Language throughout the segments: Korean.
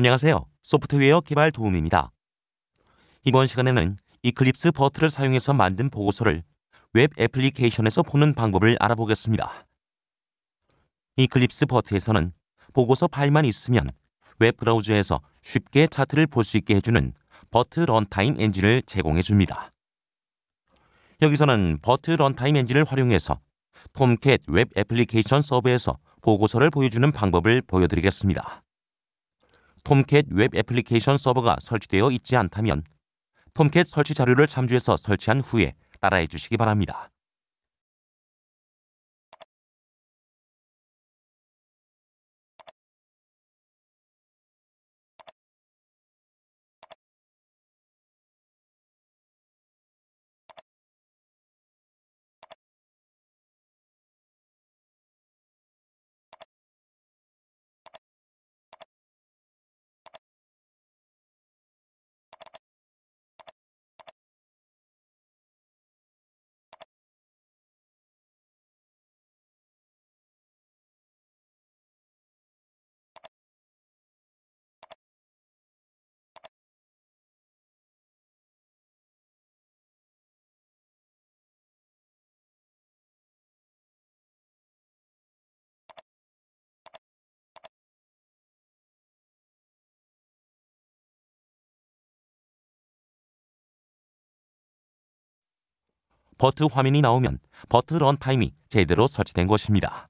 안녕하세요. 소프트웨어 개발 도움입니다. 이번 시간에는 이클립스 버트를 사용해서 만든 보고서를 웹 애플리케이션에서 보는 방법을 알아보겠습니다. 이클립스 버트에서는 보고서 파일만 있으면 웹 브라우저에서 쉽게 차트를 볼 수 있게 해주는 버트 런타임 엔진을 제공해 줍니다. 여기서는 버트 런타임 엔진을 활용해서 톰캣 웹 애플리케이션 서버에서 보고서를 보여주는 방법을 보여드리겠습니다. 톰캣 웹 애플리케이션 서버가 설치되어 있지 않다면 톰캣 설치 자료를 참조해서 설치한 후에 따라해 주시기 바랍니다. 버트 화면이 나오면 버트 런타임이 제대로 설치된 것입니다.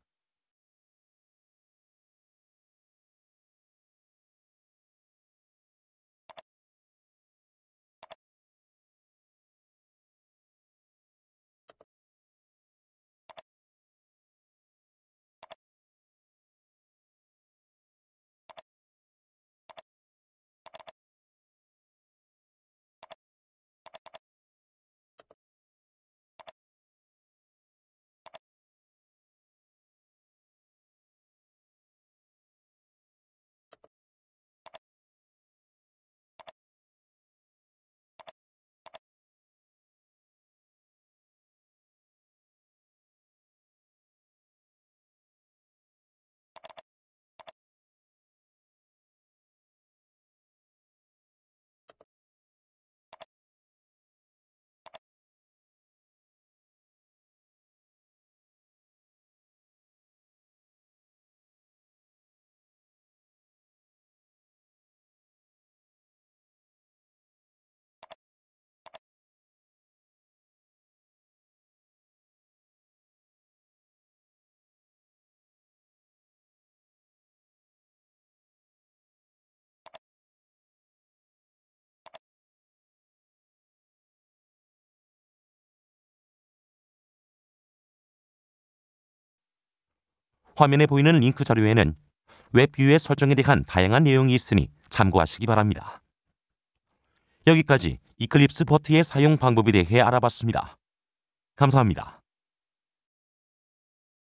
화면에 보이는 링크 자료에는 웹뷰의 설정에 대한 다양한 내용이 있으니 참고하시기 바랍니다. 여기까지 이클립스 버트의 사용 방법에 대해 알아봤습니다. 감사합니다.